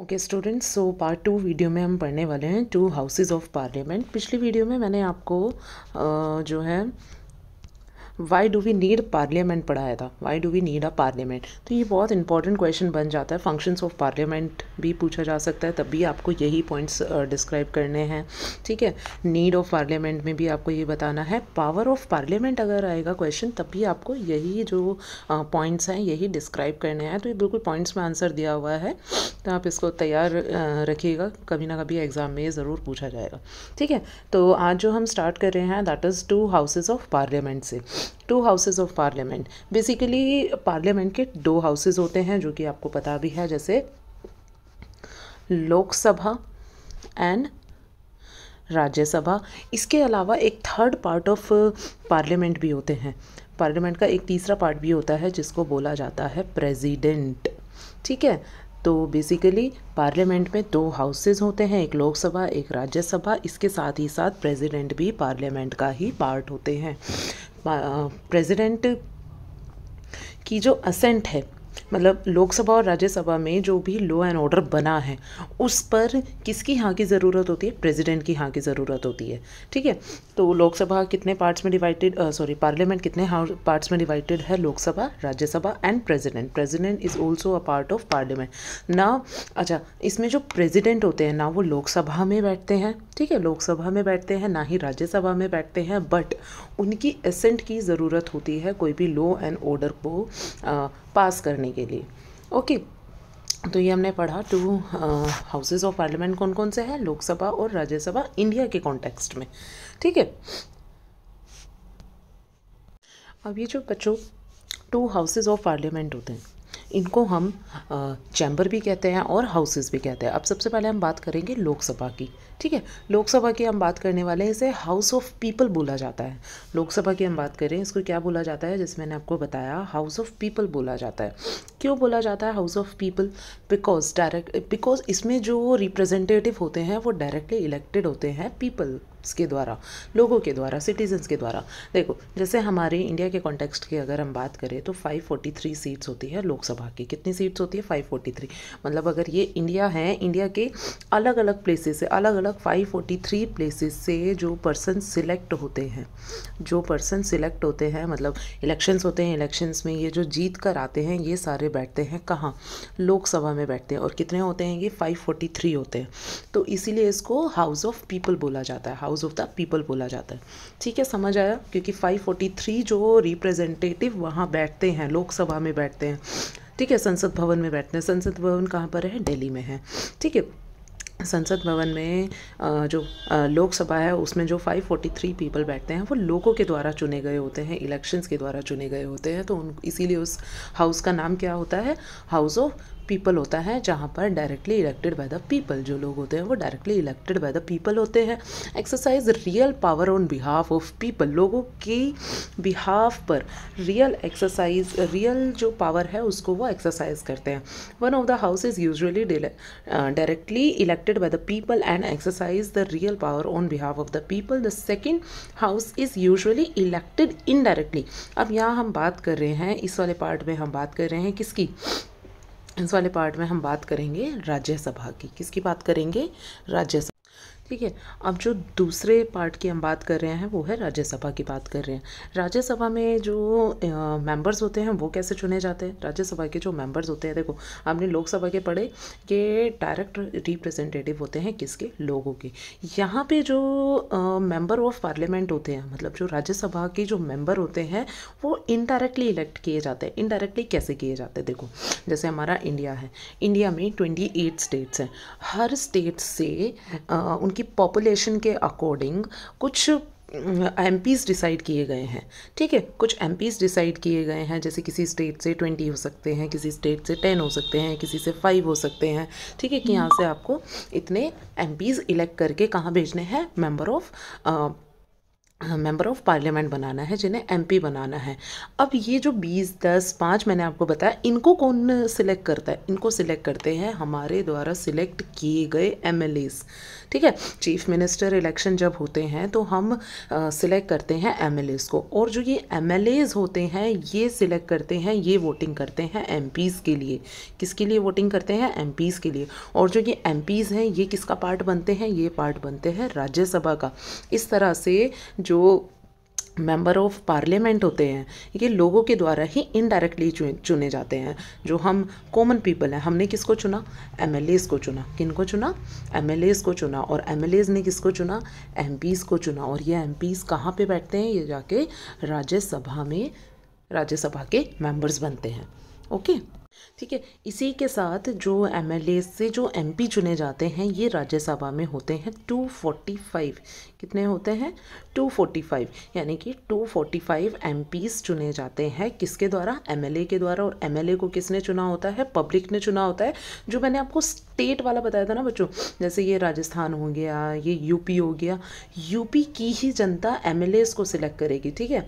Okay students so part two video में हम पढ़ने वाले हैं टू हाउसेज ऑफ पार्लियामेंट पिछली वीडियो में मैंने आपको uh, जो है why do we need parliament पढ़ाया था why do we need a parliament तो ये बहुत इंपॉर्टेंट क्वेश्चन बन जाता है फंक्शंस ऑफ पार्लियामेंट भी पूछा जा सकता है तब भी आपको यही पॉइंट्स डिस्क्राइब करने हैं ठीक है नीड ऑफ पार्लियामेंट में भी आपको ये बताना है पावर ऑफ पार्लियामेंट अगर आएगा क्वेश्चन तब भी आपको यही जो पॉइंट्स हैं यही डिस्क्राइब करने हैं तो ये बिल्कुल पॉइंट्स में आंसर दिया हुआ है तो आप इसको तैयार रखिएगा कभी ना कभी एग्ज़ाम में ये ज़रूर पूछा जाएगा ठीक है तो आज जो हम स्टार्ट कर रहे हैं that is two houses of parliament से two houses of parliament basically parliament के दो हाउसेज़ होते हैं जो कि आपको पता भी है जैसे लोकसभा एंड राज्यसभा इसके अलावा एक थर्ड पार्ट ऑफ पार्लियामेंट भी होते हैं पार्लियामेंट का एक तीसरा पार्ट भी होता है जिसको बोला जाता है प्रेसिडेंट ठीक है तो बेसिकली पार्लियामेंट में दो हाउसेज होते हैं एक लोकसभा एक राज्यसभा इसके साथ ही साथ प्रेसिडेंट भी पार्लियामेंट का ही पार्ट होते हैं प्रेसिडेंट की जो असेंट है मतलब लोकसभा और राज्यसभा में जो भी लॉ एंड ऑर्डर बना है उस पर किसकी हाँ की ज़रूरत होती है प्रेसिडेंट की हाँ की ज़रूरत होती है ठीक है तो लोकसभा कितने पार्ट्स में डिवाइडेड सॉरी पार्लियामेंट कितने पार्ट्स हाँ में डिवाइडेड है Lok Sabha Rajya Sabha and president president is also a part of parliament ना अच्छा इसमें जो प्रेजिडेंट होते हैं ना वो लोकसभा में बैठते हैं ठीक है लोकसभा में बैठते हैं ना ही राज्यसभा में बैठते हैं बट उनकी एसेंट की ज़रूरत होती है कोई भी लॉ एंड ऑर्डर को पास करने के लिए ओके तो ये हमने पढ़ा टू हाउसेज ऑफ पार्लियामेंट कौन कौन से हैं लोकसभा और राज्यसभा इंडिया के कॉन्टेक्स्ट में ठीक है अब ये जो बच्चों टू हाउसेज ऑफ पार्लियामेंट होते हैं इनको हम चैम्बर uh, भी कहते हैं और हाउसेस भी कहते हैं अब सबसे पहले हम बात करेंगे लोकसभा की ठीक है लोकसभा की हम बात करने वाले हैं इसे हाउस ऑफ पीपल बोला जाता है लोकसभा की हम बात कर रहे हैं इसको क्या बोला जाता है जैसे मैंने आपको बताया हाउस ऑफ पीपल बोला जाता है क्यों बोला जाता है house of people because direct because इसमें जो रिप्रेजेंटेटिव होते हैं वो डायरेक्टली इलेक्टेड होते हैं पीपल के द्वारा लोगों के द्वारा सिटीजन्स के द्वारा देखो जैसे हमारे इंडिया के कॉन्टेक्स्ट की अगर हम बात करें तो 543 सीट्स होती है लोकसभा की कितनी सीट्स होती है 543 मतलब अगर ये इंडिया है इंडिया के अलग अलग प्लेसेस से अलग अलग लगभग 543 प्लेसेस से जो पर्सन सिलेक्ट होते हैं जो पर्सन सिलेक्ट होते हैं मतलब इलेक्शंस होते हैं इलेक्शंस में ये जो जीत कर आते हैं ये सारे बैठते हैं कहाँ लोकसभा में बैठते हैं और कितने होते हैं ये 543 होते हैं तो इसीलिए इसको हाउस ऑफ पीपल बोला जाता है हाउस ऑफ द पीपल बोला जाता है ठीक है समझ आया क्योंकि फाइव जो रिप्रेजेंटेटिव वहाँ बैठते हैं लोकसभा में बैठते हैं ठीक है संसद भवन में बैठते हैं संसद भवन कहाँ पर है दिल्ली में है ठीक है संसद भवन में जो लोकसभा है उसमें जो 543 पीपल बैठते हैं वो लोगों के द्वारा चुने गए होते हैं इलेक्शंस के द्वारा चुने गए होते हैं तो उन इसीलिए उस हाउस का नाम क्या होता है हाउस ऑफ पीपल होता है जहाँ पर directly elected by the people जो लोग होते हैं वो directly elected by the people होते हैं exercise real power on behalf of people लोगों की बिहाफ पर रियल एक्सरसाइज रियल जो पावर है उसको वो एक्सरसाइज करते हैं one of the house is usually directly elected by the people and exercise the real power on behalf of the people the second house is usually elected indirectly अब यहाँ हम बात कर रहे हैं इस वाले पार्ट में हम बात कर रहे हैं किसकी इस वाले पार्ट में हम बात करेंगे राज्यसभा की किसकी बात करेंगे राज्यसभा ठीक है अब जो दूसरे पार्ट की हम बात कर रहे हैं वो है राज्यसभा की बात कर रहे हैं राज्यसभा में जो मेंबर्स होते हैं वो कैसे चुने जाते हैं राज्यसभा के जो मेंबर्स होते हैं देखो हमने लोकसभा के पढ़े के डायरेक्ट रिप्रेजेंटेटिव होते हैं किसके लोगों के यहाँ पे जो मेंबर ऑफ पार्लियामेंट होते हैं मतलब जो राज्यसभा के जो मेंबर होते हैं वो इनडायरेक्टली इलेक्ट किए जाते हैं इनडायरेक्टली कैसे किए जाते हैं देखो जैसे हमारा इंडिया है इंडिया में ट्वेंटी एट स्टेट्स हैं हर स्टेट से आ, उनकी कि पॉपुलेशन के अकॉर्डिंग कुछ एम पीज़ डिसाइड किए गए हैं ठीक है कुछ एम पीज़ डिसाइड किए गए हैं जैसे किसी स्टेट से ट्वेंटी हो सकते हैं किसी स्टेट से टेन हो सकते हैं किसी से फाइव हो सकते हैं ठीक है कि यहाँ से आपको इतने एम पीज़ इलेक्ट करके कहाँ भेजने हैं member of member of parliament बनाना है जिन्हें एमपी बनाना है अब ये जो बीस दस पाँच मैंने आपको बताया इनको कौन सिलेक्ट करता है इनको सिलेक्ट करते हैं हमारे द्वारा सिलेक्ट किए गए एम ठीक है चीफ मिनिस्टर इलेक्शन जब होते हैं तो हम सिलेक्ट करते हैं एम को और जो ये एम होते हैं ये सिलेक्ट करते हैं ये वोटिंग करते हैं एम के लिए किसके लिए वोटिंग करते हैं एम के लिए और जो ये एम हैं ये किसका पार्ट बनते हैं ये पार्ट बनते हैं राज्यसभा का इस तरह से जो मेंबर ऑफ पार्लियामेंट होते हैं ये लोगों के द्वारा ही इनडायरेक्टली चुने जाते हैं जो हम कॉमन पीपल हैं हमने किसको चुना एम को चुना किन को चुना एम को चुना और एम ने किसको चुना एम को चुना और ये एम पीज़ कहाँ पर बैठते हैं ये जाके राज्यसभा में राज्यसभा के मेंबर्स बनते हैं ओके ठीक है इसी के साथ जो एम से जो एम चुने जाते हैं ये राज्यसभा में होते हैं 245 कितने होते हैं 245 यानी कि 245 फोर्टी चुने जाते हैं किसके द्वारा एम के द्वारा और एम को किसने चुना होता है पब्लिक ने चुना होता है जो मैंने आपको स्टेट वाला बताया था ना बच्चों जैसे ये राजस्थान हो गया ये यूपी हो गया यूपी की ही जनता एम को सिलेक्ट करेगी ठीक है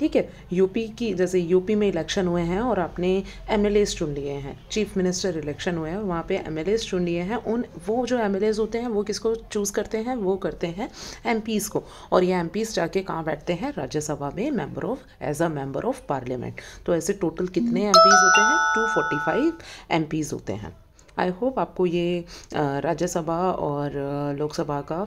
ठीक है यूपी की जैसे यूपी में इलेक्शन हुए हैं और आपने एम चुन लिए हैं चीफ मिनिस्टर इलेक्शन हुए हैं वहाँ पे एम चुन लिए हैं उन वो जो एम होते हैं वो किसको चूज़ करते हैं वो करते हैं एम को और ये एम जाके कहाँ बैठते हैं राज्यसभा में member of as a member of parliament तो ऐसे टोटल कितने एम होते हैं टू फोर्टी फाइव होते हैं आई होप आपको ये राज्यसभा और लोकसभा का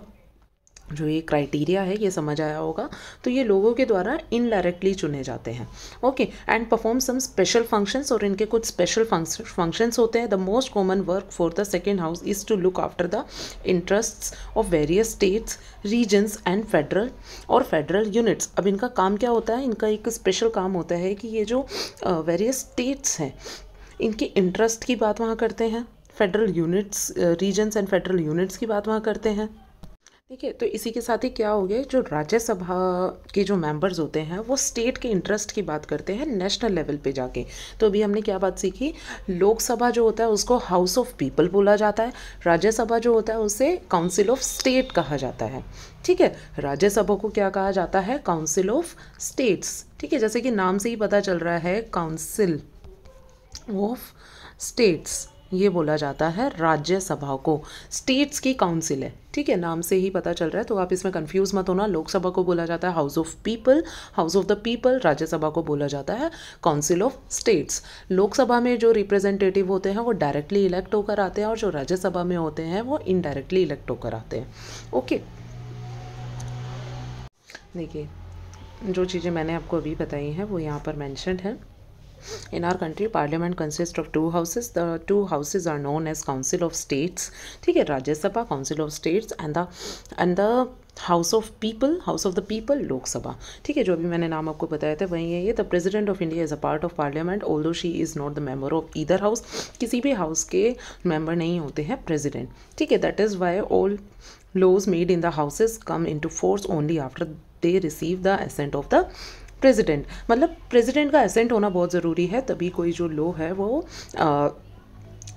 जो ये क्राइटेरिया है ये समझ आया होगा तो ये लोगों के द्वारा इनडायरेक्टली चुने जाते हैं okay and perform some special functions और इनके कुछ स्पेशल फंक्शंस होते हैं the most common work for the second house is to look after the interests of various states regions and federal और फेडरल यूनिट्स अब इनका काम क्या होता है इनका एक स्पेशल काम होता है कि ये जो वेरियस स्टेट्स हैं इनके इंटरेस्ट की बात वहाँ करते हैं federal units regions and federal units की बात वहाँ करते हैं ठीक है तो इसी के साथ ही क्या हो गया जो राज्यसभा के जो मेंबर्स होते हैं वो स्टेट के इंटरेस्ट की बात करते हैं नेशनल लेवल पे जाके तो अभी हमने क्या बात सीखी लोकसभा जो होता है उसको हाउस ऑफ पीपल बोला जाता है राज्यसभा जो होता है उसे काउंसिल ऑफ स्टेट कहा जाता है ठीक है राज्यसभा को क्या कहा जाता है काउंसिल ऑफ स्टेट्स ठीक है जैसे कि नाम से ही पता चल रहा है काउंसिल ऑफ स्टेट्स ये बोला जाता है राज्यसभा को स्टेट्स की काउंसिल है ठीक है नाम से ही पता चल रहा है तो आप इसमें कंफ्यूज मत होना लोकसभा को बोला जाता है house of people house of the people Rajya Sabha को बोला जाता है काउंसिल ऑफ स्टेट्स लोकसभा में जो रिप्रेजेंटेटिव होते हैं वो डायरेक्टली इलेक्ट होकर आते हैं और जो राज्यसभा में होते हैं वो इनडायरेक्टली इलेक्ट होकर आते हैं ओके देखिए जो चीज़ें मैंने आपको अभी बताई हैं वो यहाँ पर मैंशनड हैं in our country parliament consist of two houses the two houses are known as council of states ठीक है Rajya Sabha council of states and the and the house of people house of the people Lok Sabha ठीक है जो भी मैंने नाम आपको बताया था वही है ये the president of India is a part of parliament although she is not the member of either house किसी भी हाउस के मेम्बर नहीं होते हैं प्रेजिडेंट ठीक है that is why all laws made in the houses come into force only after they receive the assent of the president मतलब president का एसेंट होना बहुत ज़रूरी है तभी कोई जो लो है वो आ,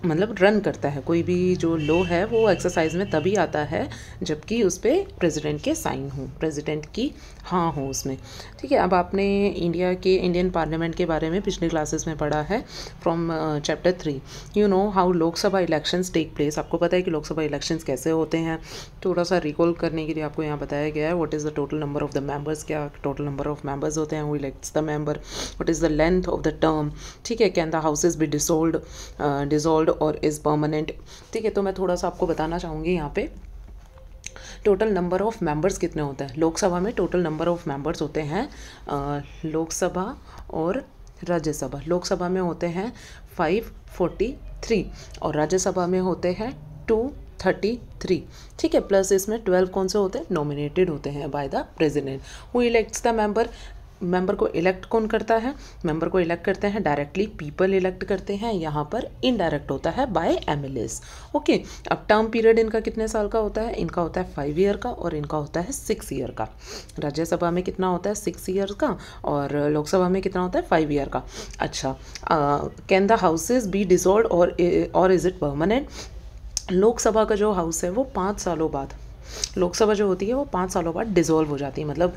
मतलब रन करता है कोई भी जो लो है वो एक्सरसाइज में तभी आता है जबकि उस पर प्रेजिडेंट के साइन हों प्रेजिडेंट की हाँ हो उसमें ठीक है अब आपने इंडिया के इंडियन पार्लियामेंट के बारे में पिछले क्लासेस में पढ़ा है from chapter three you know how Lok Sabha elections take place आपको पता है कि लोकसभा इलेक्शंस कैसे होते हैं थोड़ा सा रिकॉल करने के लिए आपको यहाँ बताया गया है what is the total number of the members क्या टोटल नंबर ऑफ मेंबर्स होते हैं वो elects the member what is the length of the term ठीक है can the houses be dissolved dissolved और इज़ परमानेंट ठीक है तो मैं थोड़ा सा आपको बताना चाहूँगी यहाँ पे टोटल नंबर ऑफ़ मेंबर्स कितने होते हैं लोकसभा में टोटल नंबर ऑफ़ मेंबर्स होते हैं लोकसभा और राज्यसभा लोकसभा में होते हैं फाइव फोर्टी थ्री और राज्यसभा में होते हैं टू थर्टी थ्री ठीक है प्लस इसमें ट्वेल्व कौन से होते हैं नॉमिनेटेड होते हैं by the president who elects the member member को इलेक्ट कौन करता है मेंबर को इलेक्ट करते हैं डायरेक्टली पीपल इलेक्ट करते हैं यहाँ पर इनडायरेक्ट होता है बाय एम ओके अब टर्म पीरियड इनका कितने साल का होता है इनका होता है फाइव ईयर का और इनका होता है सिक्स ईयर का राज्यसभा में कितना होता है सिक्स ईयर का और लोकसभा में कितना होता है फाइव ईयर का अच्छा can the houses be dissolve और और इज़ इट परमानेंट लोकसभा का जो हाउस है वो पाँच सालों बाद लोकसभा जो होती है वो पाँच सालों बाद डिज़ोल्व हो जाती है मतलब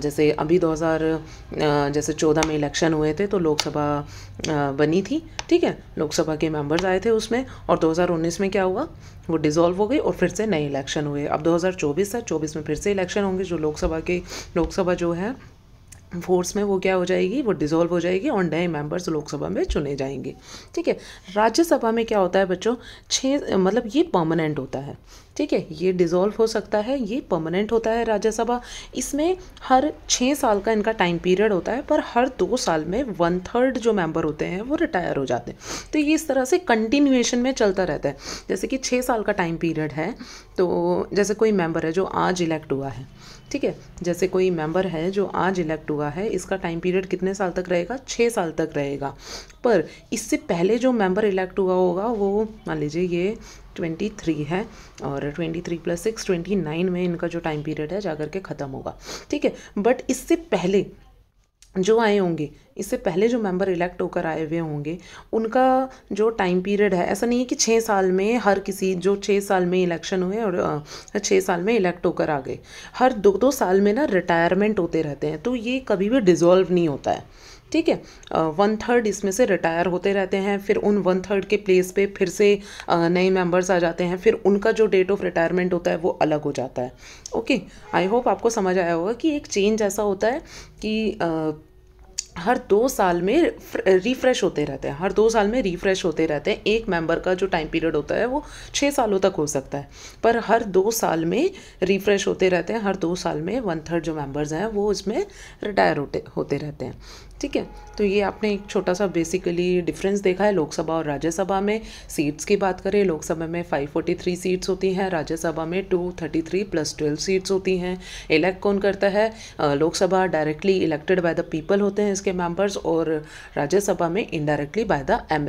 जैसे अभी 2000 जैसे 14 में इलेक्शन हुए थे तो लोकसभा बनी थी ठीक है लोकसभा के मेंबर्स आए थे उसमें और 2019 में क्या हुआ वो डिज़ोल्व हो गई और फिर से नए इलेक्शन हुए अब 2024 हज़ार चौबीस में फिर से इलेक्शन होंगे जो लोकसभा के लोकसभा जो है फोर्स में वो क्या हो जाएगी वो डिसॉल्व हो जाएगी और नए मेंबर्स लोकसभा में चुने जाएंगे ठीक है राज्यसभा में क्या होता है बच्चों छः मतलब ये परमानेंट होता है ठीक है ये डिसॉल्व हो सकता है ये परमानेंट होता है राज्यसभा इसमें हर छः साल का इनका टाइम पीरियड होता है पर हर दो साल में वन थर्ड जो मेंबर होते हैं वो रिटायर हो जाते हैं तो ये इस तरह से कंटिन्यूएशन में चलता रहता है जैसे कि छः साल का टाइम पीरियड है तो जैसे कोई मेंबर है जो आज इलेक्ट हुआ है ठीक है जैसे कोई मेंबर है जो आज इलेक्ट हुआ है इसका टाइम पीरियड कितने साल तक रहेगा छः साल तक रहेगा पर इससे पहले जो मेंबर इलेक्ट हुआ होगा वो मान लीजिए ये ट्वेंटी थ्री है और twenty three plus six twenty nine में इनका जो टाइम पीरियड है जा के ख़त्म होगा ठीक है बट इससे पहले जो आए होंगे इससे पहले जो मेंबर इलेक्ट होकर आए हुए होंगे उनका जो टाइम पीरियड है ऐसा नहीं है कि छः साल में हर किसी जो छः साल में इलेक्शन हुए और छः साल में इलेक्ट होकर आ गए हर दो दो साल में ना रिटायरमेंट होते रहते हैं तो ये कभी भी डिज़ोल्व नहीं होता है ठीक है वन थर्ड इसमें से रिटायर होते रहते हैं फिर उन वन थर्ड के प्लेस पे फिर से नए मेंबर्स आ जाते हैं फिर उनका जो डेट ऑफ रिटायरमेंट होता है वो अलग हो जाता है ओके आई होप आपको समझ आया होगा कि एक चेंज ऐसा होता है कि uh, हर दो साल में रिफ़्रेश होते रहते हैं हर दो साल में रिफ़्रेश होते रहते हैं एक मेंबर का जो टाइम पीरियड होता है वो छः सालों तक हो सकता है पर हर दो साल में रिफ़्रेश होते रहते हैं हर दो साल में वन थर्ड जो मेंबर्स हैं वो इसमें रिटायर होते होते रहते हैं ठीक है तो ये आपने एक छोटा सा बेसिकली डिफरेंस देखा है लोकसभा और राज्यसभा में सीट्स की बात करें लोकसभा में 543 सीट्स होती हैं राज्यसभा में 233 प्लस 12 सीट्स होती हैं इलेक्ट कौन करता है Lok Sabha directly elected by the people होते हैं इसके मेंबर्स और राज्यसभा में indirectly by the M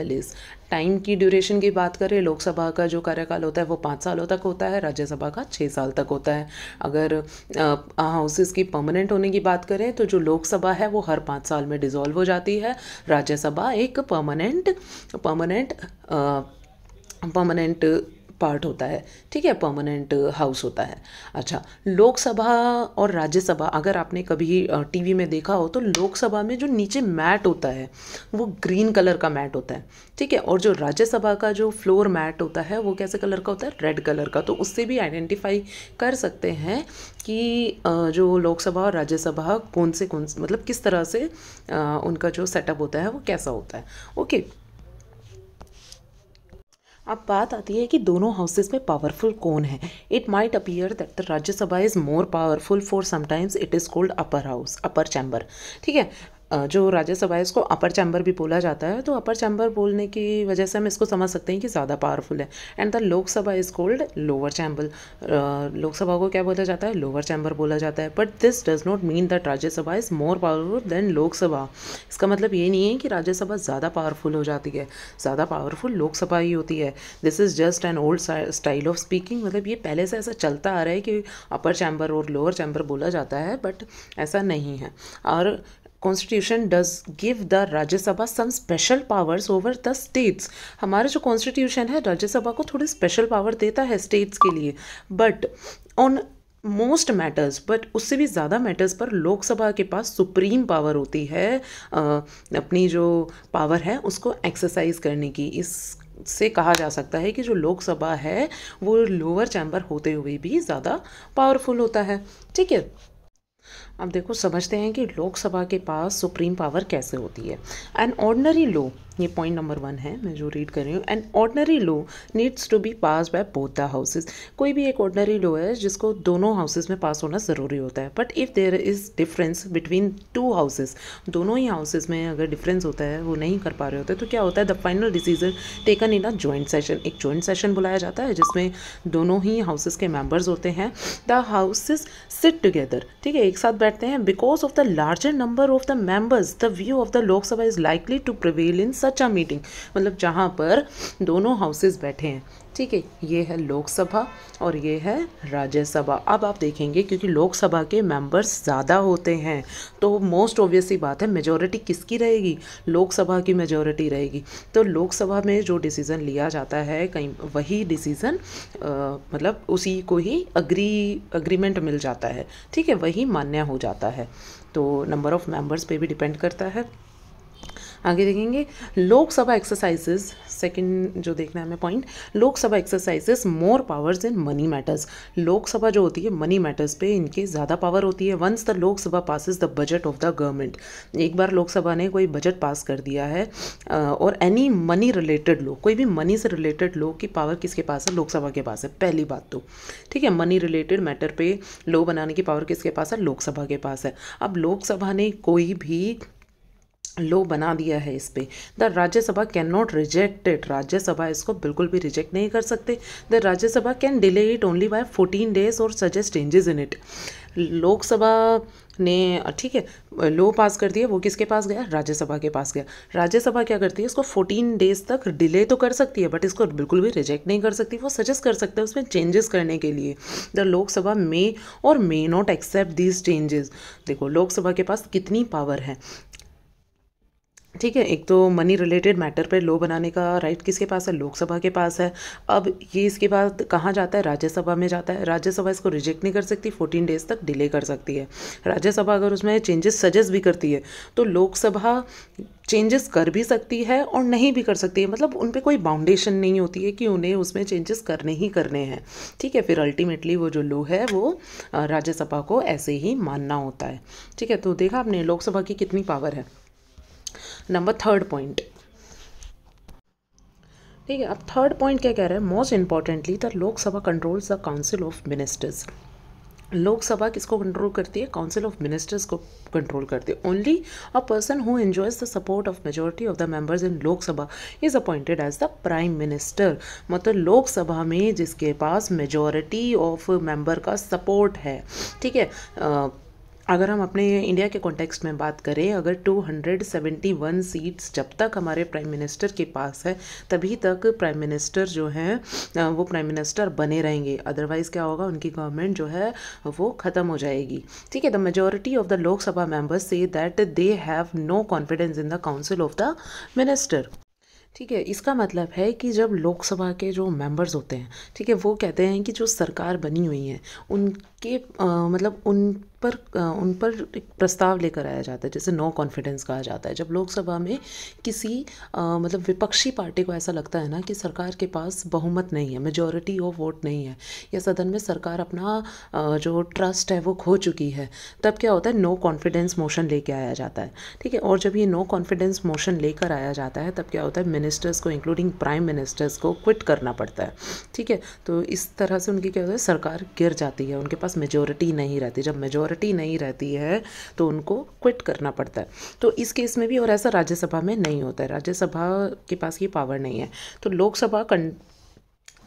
time की ड्यूरेशन की बात करें लोकसभा का जो कार्यकाल होता है वो पाँच सालों तक होता है राज्यसभा का छः साल तक होता है अगर हाउसेस की परमानेंट होने की बात करें तो जो लोकसभा है वो हर पाँच साल में डिजोल्व हो जाती है राज्यसभा एक परमानेंट परमानेंट परमानेंट पार्ट होता है ठीक है परमानेंट हाउस होता है अच्छा लोकसभा और राज्यसभा अगर आपने कभी टीवी में देखा हो तो लोकसभा में जो नीचे मैट होता है वो ग्रीन कलर का मैट होता है ठीक है और जो राज्यसभा का जो फ्लोर मैट होता है वो कैसे कलर का होता है रेड कलर का तो उससे भी आइडेंटिफाई कर सकते हैं कि जो लोकसभा और राज्यसभा कौन से कौन से मतलब किस तरह से उनका जो सेटअप होता है वो कैसा होता है ओके okay. अब बात आती है कि दोनों हाउसेज में पावरफुल कौन है it might appear that the Rajya Sabha is more powerful for sometimes it is called upper house upper chamber ठीक है जो राज्यसभा है इसको अपर चैम्बर भी बोला जाता है तो अपर चैम्बर बोलने की वजह से हम इसको समझ सकते हैं कि ज़्यादा पावरफुल है and the Lok Sabha is called lower chamber Lok Sabha को क्या बोला जाता है लोअर चैम्बर बोला जाता है but this does not mean that Rajya Sabha is more powerful than Lok Sabha इसका मतलब ये नहीं है कि राज्यसभा ज़्यादा पावरफुल हो जाती है ज़्यादा पावरफुल लोकसभा ही होती है this is just an old style of speaking मतलब ये पहले से ऐसा चलता आ रहा है कि अपर चैम्बर और लोअर चैम्बर बोला जाता है बट ऐसा नहीं है और constitution does give the Rajya Sabha some special powers over the states हमारा जो कॉन्स्टिट्यूशन है राज्यसभा को थोड़ी स्पेशल पावर देता है स्टेट्स के लिए but on most matters but उससे भी ज़्यादा मैटर्स पर लोकसभा के पास सुप्रीम पावर होती है अपनी जो पावर है उसको एक्सरसाइज करने की इस से कहा जा सकता है कि जो लोकसभा है वो लोअर चैम्बर होते हुए भी ज़्यादा पावरफुल होता है ठीक है अब देखो समझते हैं कि लोकसभा के पास सुप्रीम पावर कैसे होती है एन ऑर्डनरी लो ये पॉइंट नंबर वन है मैं जो रीड कर रही हूँ an ordinary law needs to be pass by both the houses कोई भी एक ऑर्डनरी लो है जिसको दोनों हाउसेज में पास होना ज़रूरी होता है but if there is difference between two houses दोनों ही हाउसेज में अगर डिफरेंस होता है वो नहीं कर पा रहे होते तो क्या होता है the final decision taken in a joint session एक ज्वाइंट सेशन बुलाया जाता है जिसमें दोनों ही हाउसेज के मेम्बर्स होते हैं द हाउसेज सिट टुगेदर ठीक है एक साथ बैठ करते हैं because of the larger number of the members the view of the Lok Sabha is likely to prevail in such a meeting मतलब जहाँ पर दोनों हाउसेज बैठे हैं ठीक है ये है लोकसभा और ये है राज्यसभा अब आप देखेंगे क्योंकि लोकसभा के मेंबर्स ज़्यादा होते हैं तो मोस्ट ऑब्वियस ही बात है मेजोरिटी किसकी रहेगी लोकसभा की मेजोरिटी रहेगी तो लोकसभा में जो डिसीज़न लिया जाता है कहीं वही डिसीज़न मतलब उसी को ही अग्री अग्रीमेंट मिल जाता है ठीक है वही मान्य हो जाता है तो नंबर ऑफ़ मेम्बर्स पर भी डिपेंड करता है आगे देखेंगे लोकसभा एक्सरसाइजेस सेकंड जो देखना है हमें point Lok Sabha exercises more powers in money matters Lok Sabha जो होती है मनी मैटर्स पे इनके ज़्यादा पावर होती है once the Lok Sabha passes the budget of the government एक बार लोकसभा ने कोई बजट पास कर दिया है और एनी मनी रिलेटेड लोग कोई भी मनी से रिलेटेड लोग की पावर किसके पास है लोकसभा के पास है पहली बात तो ठीक है मनी रिलेटेड मैटर पे लो बनाने की पावर किसके पास है लोकसभा के पास है अब लोकसभा ने कोई भी लो बना दिया है इस पर the Rajya Sabha can not reject it Rajya Sabha इसको बिल्कुल भी रिजेक्ट नहीं कर सकते the Rajya Sabha can delay it only by fourteen days और suggest changes in it Lok Sabha ने ठीक है लो पास कर दिया वो किसके पास गया राज्यसभा के पास गया राज्यसभा क्या करती है इसको 14 डेज तक डिले तो कर सकती है बट इसको बिल्कुल भी रिजेक्ट नहीं कर सकती वो सजेस्ट कर सकते हैं उसमें चेंजेस करने के लिए द लोकसभा मे और may not accept these changes देखो लोकसभा के पास कितनी पावर है ठीक है एक तो मनी रिलेटेड मैटर पर लो बनाने का राइट किसके पास है लोकसभा के पास है अब ये इसके बाद कहाँ जाता है राज्यसभा में जाता है राज्यसभा इसको रिजेक्ट नहीं कर सकती फोर्टीन डेज तक डिले कर सकती है राज्यसभा अगर उसमें चेंजेस सजेस्ट भी करती है तो लोकसभा चेंजेस कर भी सकती है और नहीं भी कर सकती है मतलब उन पर कोई बाउंडेशन नहीं होती है कि उन्हें उसमें चेंजेस करने ही करने हैं ठीक है फिर अल्टीमेटली वो जो लो है वो राज्यसभा को ऐसे ही मानना होता है ठीक है तो देखा आपने लोकसभा की कितनी पावर है नंबर थर्ड पॉइंट ठीक है अब थर्ड पॉइंट क्या कह रहे हैं most importantly the Lok Sabha controls the council of ministers Lok Sabha किसको कंट्रोल करती है काउंसिल ऑफ मिनिस्टर्स को कंट्रोल करती है only a person who enjoys the support of majority of the members in Lok Sabha is appointed as the prime minister मतलब लोकसभा में जिसके पास मेजोरिटी ऑफ मेंबर का सपोर्ट है ठीक है अगर हम अपने इंडिया के कॉन्टेक्स्ट में बात करें अगर 271 सीट्स जब तक हमारे प्राइम मिनिस्टर के पास है तभी तक प्राइम मिनिस्टर जो हैं वो प्राइम मिनिस्टर बने रहेंगे अदरवाइज़ क्या होगा उनकी गवर्नमेंट जो है वो ख़त्म हो जाएगी ठीक है the majority of the Lok Sabha members से that they have no confidence in the council of the minister ठीक है इसका मतलब है कि जब लोकसभा के जो मेंबर्स होते हैं ठीक है वो कहते हैं कि जो सरकार बनी हुई है उन के मतलब उन पर उन पर एक प्रस्ताव लेकर आया जाता है जैसे नो कॉन्फिडेंस कहा जाता है जब लोकसभा में किसी आ, मतलब विपक्षी पार्टी को ऐसा लगता है ना कि सरकार के पास बहुमत नहीं है मेजोरिटी ऑफ वोट नहीं है या सदन में सरकार अपना आ, जो ट्रस्ट है वो खो चुकी है तब क्या होता है नो कॉन्फिडेंस मोशन लेके आया जाता है ठीक है और जब ये नो कॉन्फिडेंस मोशन लेकर आया जाता है तब क्या होता है मिनिस्टर्स को इंक्लूडिंग प्राइम मिनिस्टर्स को क्विट करना पड़ता है ठीक है तो इस तरह से उनकी क्या होता है सरकार गिर जाती है उनके पास पास मेजोरिटी नहीं रहती जब मेजोरिटी नहीं रहती है तो उनको क्विट करना पड़ता है तो इस केस में भी और ऐसा राज्यसभा में नहीं होता है राज्यसभा के पास ये पावर नहीं है तो Lok Sabha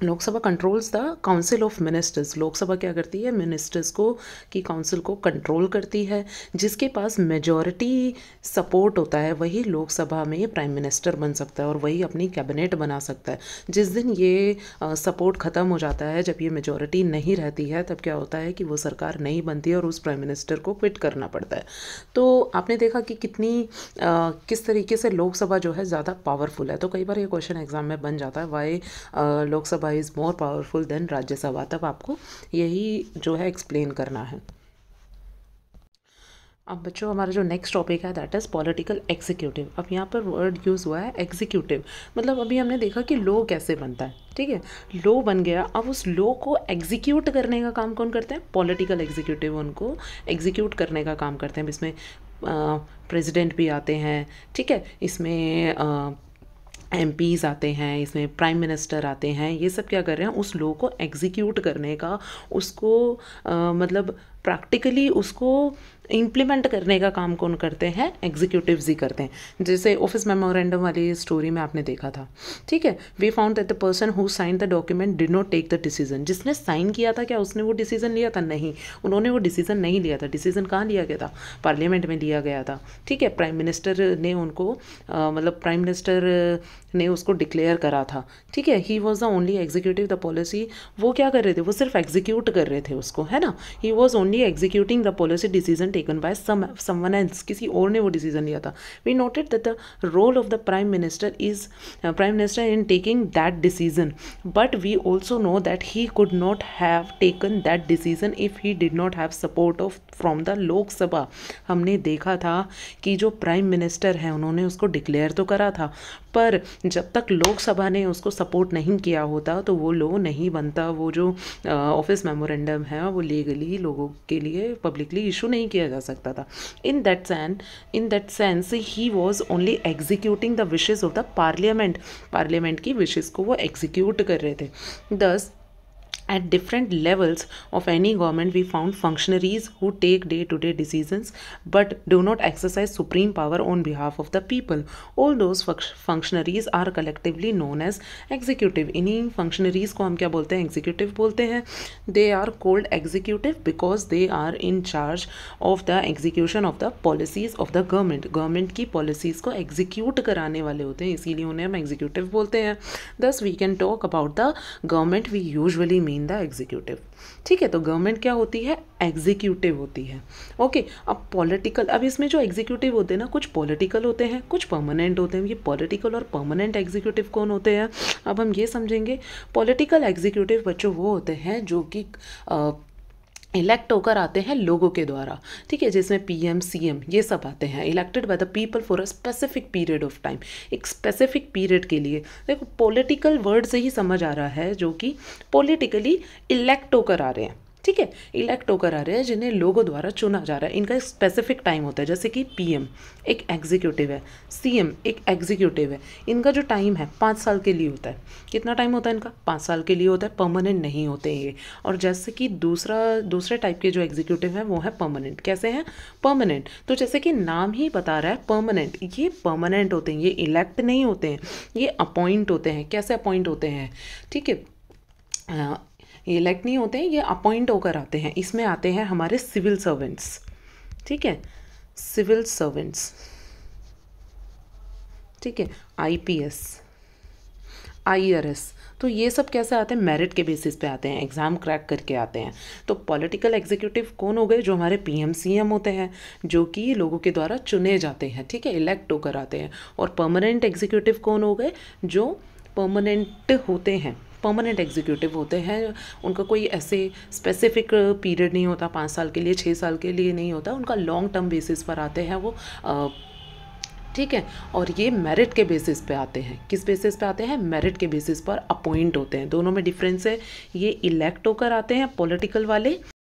Lok Sabha controls the council of ministers Lok Sabha क्या करती है मिनिस्टर्स को की काउंसिल को कंट्रोल करती है जिसके पास मेजॉरिटी सपोर्ट होता है वही लोकसभा में प्राइम मिनिस्टर बन सकता है और वही अपनी कैबिनेट बना सकता है जिस दिन ये सपोर्ट ख़त्म हो जाता है जब ये मेजॉरिटी नहीं रहती है तब क्या होता है कि वो सरकार नहीं बनती और उस प्राइम मिनिस्टर को क्विट करना पड़ता है तो आपने देखा कि कितनी आ, किस तरीके से लोकसभा जो है ज़्यादा पावरफुल है तो कई बार ये क्वेश्चन एग्जाम में बन जाता है why Lok Sabha Lok Sabha is more powerful than Rajya Sabha तब आपको यही जो है एक्सप्लेन करना है अब बच्चों हमारा जो नेक्स्ट टॉपिक है दैट इज़ पॉलिटिकल एग्जीक्यूटिव अब यहाँ पर वर्ड यूज़ हुआ है एग्जीक्यूटिव मतलब अभी हमने देखा कि लो कैसे बनता है ठीक है लो बन गया अब उस लो को एग्जीक्यूट करने का काम कौन करते हैं पॉलिटिकल एग्जीक्यूटिव उनको एग्जीक्यूट करने का काम करते हैं इसमें प्रेसिडेंट भी आते हैं ठीक है इसमें एम आते हैं इसमें प्राइम मिनिस्टर आते हैं ये सब क्या कर रहे हैं उस लो को एग्जीक्यूट करने का उसको आ, मतलब प्रैक्टिकली उसको इम्प्लीमेंट करने का काम कौन करते हैं एग्जीक्यूटिवज ही करते हैं जैसे ऑफिस मेमोरेंडम वाली स्टोरी में आपने देखा था ठीक है we found that the person who sign the document did not take the decision जिसने साइन किया था क्या उसने वो डिसीजन लिया था नहीं उन्होंने वो डिसीजन नहीं लिया था डिसीजन कहाँ लिया गया था पार्लियामेंट में लिया गया था ठीक है प्राइम मिनिस्टर ने उनको मतलब प्राइम मिनिस्टर ने उसको डिक्लेयर करा था ठीक है he was the only executive the policy वो क्या कर रहे थे वो सिर्फ एग्जीक्यूट कर रहे थे उसको है ना he was only executing the policy decision taken by some someone else किसी और ने वो डिसीजन लिया था we noted that the role of the prime minister is prime minister in taking that decision but we also know that he could not have taken that decision if he did not have support of from the Lok Sabha हमने देखा था कि जो prime minister हैं उन्होंने उसको declare तो करा था पर जब तक लोकसभा ने उसको सपोर्ट नहीं किया होता तो वो लो नहीं बनता वो जो ऑफिस मेमोरेंडम है वो लीगली लोगों के लिए पब्लिकली इशू नहीं किया जा सकता था in that san in that sense he was only executing the wishes of the parliament parliament की विशेज़ को वो एग्जीक्यूट कर रहे थे दस At different levels of any government, we found functionaries who take day to day decisions but do not exercise supreme power on behalf of the people. All those functionaries are collectively known as executive. इन्हीं functionaries ko hum kya bolte hain executive bolte hain They are called executive because they are in charge of the execution of the policies of the government. Government ki policies ko execute karane wale hote hain isliye unhe hum executive bolte hain Thus we can talk about the government we usually mean the executive ठीक है तो government क्या होती है executive होती है okay अब political अब इसमें जो एग्जीक्यूटिव होते हैं ना कुछ पॉलिटिकल होते हैं कुछ परमानेंट होते हैं ये पॉलिटिकल और परमानेंट एग्जीक्यूटिव कौन होते हैं अब हम ये समझेंगे पॉलिटिकल एग्जीक्यूटिव बच्चों वो होते हैं जो कि इलेक्ट होकर आते हैं लोगों के द्वारा ठीक है जिसमें पीएम सीएम ये सब आते हैं elected by the people for a specific period of time एक स्पेसिफिक पीरियड के लिए देखो पॉलिटिकल वर्ड से ही समझ आ रहा है जो कि पॉलिटिकली इलेक्ट होकर आ रहे हैं ठीक है इलेक्ट होकर आ रहे हैं जिन्हें लोगों द्वारा चुना जा रहा है इनका एक स्पेसिफिक टाइम होता है जैसे कि पीएम एक एग्जीक्यूटिव है सीएम एक एग्जीक्यूटिव है इनका जो टाइम है पाँच साल के लिए होता है कितना टाइम होता है इनका पाँच साल के लिए होता है परमानेंट नहीं होते ये और जैसे कि दूसरा दूसरे टाइप के जो एग्जीक्यूटिव हैं वो है परमानेंट कैसे हैं परमानेंट तो जैसे कि नाम ही बता रहा है परमानेंट ये परमानेंट होते हैं ये इलेक्ट नहीं होते हैं ये अपॉइंट होते हैं कैसे अपॉइंट होते हैं ठीक है ये इलेक्ट नहीं होते हैं ये अपॉइंट होकर आते हैं इसमें आते हैं हमारे सिविल सर्वेंट्स ठीक है सिविल सर्वेंट्स ठीक है आईपीएस आईआरएस e तो ये सब कैसे आते हैं मेरिट के बेसिस पे आते हैं एग्ज़ाम क्रैक करके आते हैं तो पॉलिटिकल एग्जीक्यूटिव कौन हो गए जो हमारे पीएम सीएम होते हैं जो कि लोगों के द्वारा चुने जाते हैं ठीक है इलेक्ट होकर आते हैं और परमानेंट एग्जीक्यूटिव कौन हो गए जो परमानेंट होते हैं परमानेंट एग्जीक्यूटिव होते हैं उनका कोई ऐसे स्पेसिफिक पीरियड नहीं होता पाँच साल के लिए छः साल के लिए नहीं होता उनका लॉन्ग टर्म बेसिस पर आते हैं वो आ, ठीक है और ये मेरिट के बेसिस पे आते हैं किस बेसिस पे आते हैं मेरिट के बेसिस पर अपॉइंट होते हैं दोनों में डिफरेंस है ये इलेक्ट होकर आते हैं पॉलिटिकल वाले